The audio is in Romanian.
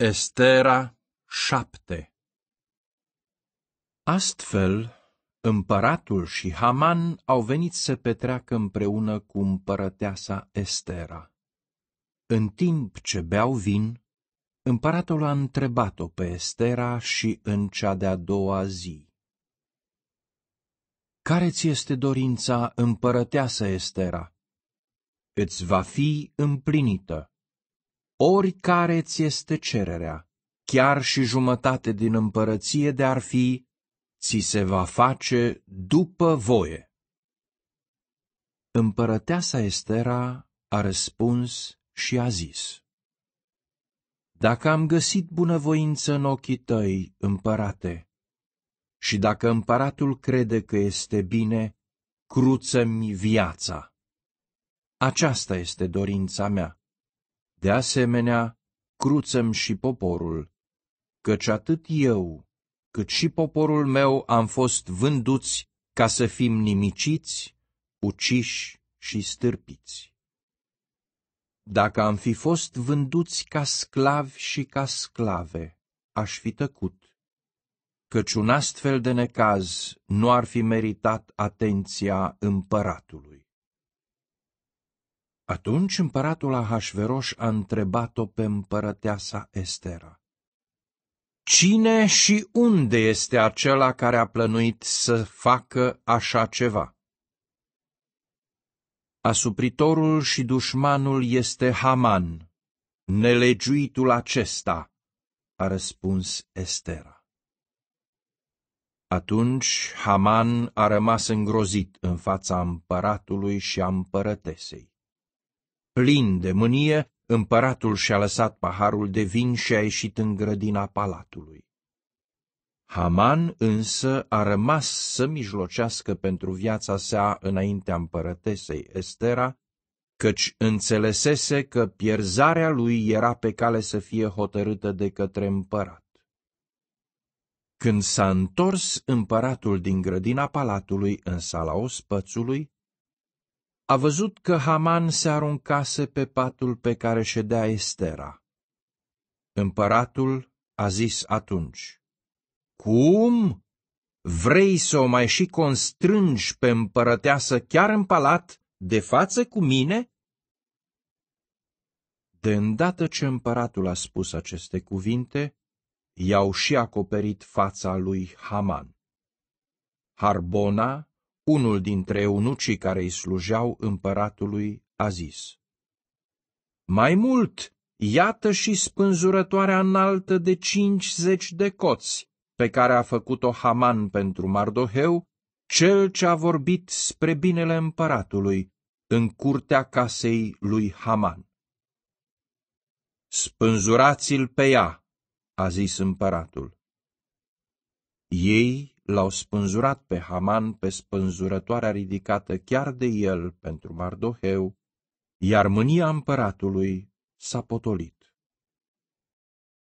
Estera 7 Astfel, împăratul și Haman au venit să petreacă împreună cu împărăteasa Estera. În timp ce beau vin, împăratul a întrebat-o pe Estera și în cea de-a doua zi. Care ți este dorința împărăteasă Estera? Îți va fi împlinită oricare ți este cererea, chiar și jumătate din împărăție de ar fi, ți se va face după voie. Împărăteasa Estera a răspuns și a zis, Dacă am găsit bunăvoință în ochii tăi, împărate, și dacă împăratul crede că este bine, cruță-mi viața. Aceasta este dorința mea de asemenea, cruțăm și poporul, căci atât eu, cât și poporul meu am fost vânduți ca să fim nimiciți, uciși și stârpiți. Dacă am fi fost vânduți ca sclavi și ca sclave, aș fi tăcut, căci un astfel de necaz nu ar fi meritat atenția împăratului. Atunci împăratul Ahasveros a întrebat-o pe împărăteasa Estera. Cine și unde este acela care a plănuit să facă așa ceva? Asupritorul și dușmanul este Haman, nelegiuitul acesta, a răspuns Estera. Atunci Haman a rămas îngrozit în fața împăratului și a împărătesei. Plin de mânie, împăratul și-a lăsat paharul de vin și a ieșit în grădina palatului. Haman însă a rămas să mijlocească pentru viața sa înaintea împărătesei Estera, căci înțelesese că pierzarea lui era pe cale să fie hotărâtă de către împărat. Când s-a întors împăratul din grădina palatului în sala ospățului, a văzut că Haman se aruncase pe patul pe care ședea Estera. Împăratul a zis atunci, Cum? Vrei să o mai și constrângi pe împărăteasă chiar în palat, de față cu mine? De îndată ce împăratul a spus aceste cuvinte, i-au și acoperit fața lui Haman. Harbona, unul dintre eunucii care îi slujeau împăratului a zis, Mai mult, iată și spânzurătoarea înaltă de 50 de coți, pe care a făcut-o Haman pentru Mardoheu, cel ce a vorbit spre binele împăratului, în curtea casei lui Haman. Spânzurați-l pe ea, a zis împăratul. Ei L-au spânzurat pe Haman pe spânzurătoarea ridicată chiar de el pentru Mardoheu, iar mânia împăratului s-a potolit.